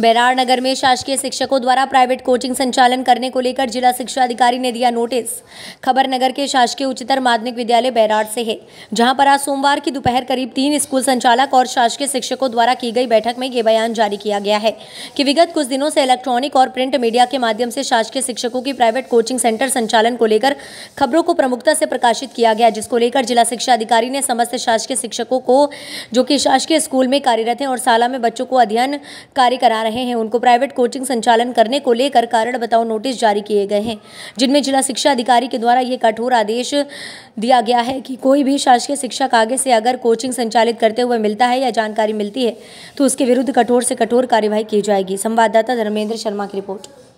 बैराड़ नगर में शासकीय शिक्षकों द्वारा प्राइवेट कोचिंग संचालन करने को लेकर जिला शिक्षा अधिकारी ने दिया नोटिस खबर नगर के शासकीय उच्चतर माध्यमिक विद्यालय बैराड़ से है जहां पर आज सोमवार की दोपहर करीब तीन स्कूल संचालक और शासकीय शिक्षकों द्वारा की गई बैठक में ये बयान जारी किया गया है कि विगत कुछ दिनों से इलेक्ट्रॉनिक और प्रिंट मीडिया के माध्यम से शासकीय शिक्षकों की प्राइवेट कोचिंग सेंटर संचालन को लेकर खबरों को प्रमुखता से प्रकाशित किया गया जिसको लेकर जिला शिक्षा अधिकारी ने समस्त शासकीय शिक्षकों को जो कि शासकीय स्कूल में कार्यरत हैं और शाला में बच्चों को अध्ययन कार्य करा रहे रहे हैं उनको प्राइवेट कोचिंग संचालन करने को लेकर कारण बताओ नोटिस जारी किए गए हैं जिनमें जिला शिक्षा अधिकारी के द्वारा ये कठोर आदेश दिया गया है कि कोई भी शासकीय शिक्षक आगे से अगर कोचिंग संचालित करते हुए मिलता है या जानकारी मिलती है तो उसके विरुद्ध कठोर से कठोर कार्यवाही की जाएगी संवाददाता धर्मेंद्र शर्मा की रिपोर्ट